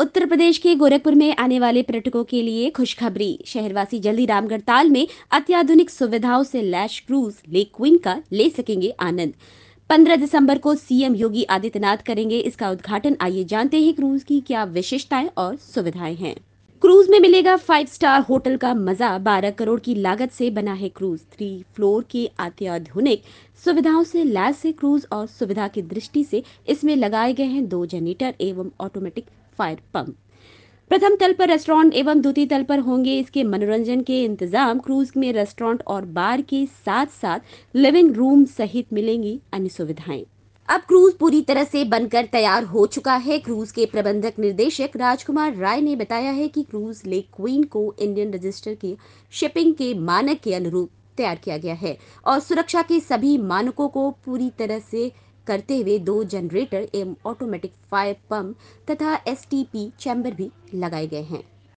उत्तर प्रदेश के गोरखपुर में आने वाले पर्यटकों के लिए खुशखबरी शहरवासी जल्दी रामगढ़ ताल में अत्याधुनिक सुविधाओं से लैश क्रूज लेक क्वीन का ले सकेंगे आनंद 15 दिसंबर को सीएम योगी आदित्यनाथ करेंगे इसका उद्घाटन आइए जानते हैं क्रूज की क्या विशेषताएं और सुविधाएं हैं क्रूज में मिलेगा फाइव स्टार होटल का मजा बारह करोड़ की लागत से बना है क्रूज थ्री फ्लोर की अत्याधुनिक सुविधाओं से लैस है क्रूज और सुविधा की दृष्टि से इसमें लगाए गए हैं दो जनरेटर एवं ऑटोमेटिक फायर पंप प्रथम तल पर रेस्टोरेंट एवं द्वितीय तल पर होंगे इसके मनोरंजन के इंतजाम क्रूज में रेस्टोरेंट और बार के साथ साथ लिविंग रूम सहित मिलेंगी अन्य सुविधाएं अब क्रूज पूरी तरह से बनकर तैयार हो चुका है क्रूज के प्रबंधक निर्देशक राजकुमार राय ने बताया है कि क्रूज लेक क्वीन को इंडियन रजिस्टर की शिपिंग के मानक के अनुरूप तैयार किया गया है और सुरक्षा के सभी मानकों को पूरी तरह से करते हुए दो जनरेटर एवं ऑटोमेटिक फायर पंप तथा एसटीपी चैम्बर भी लगाए गए हैं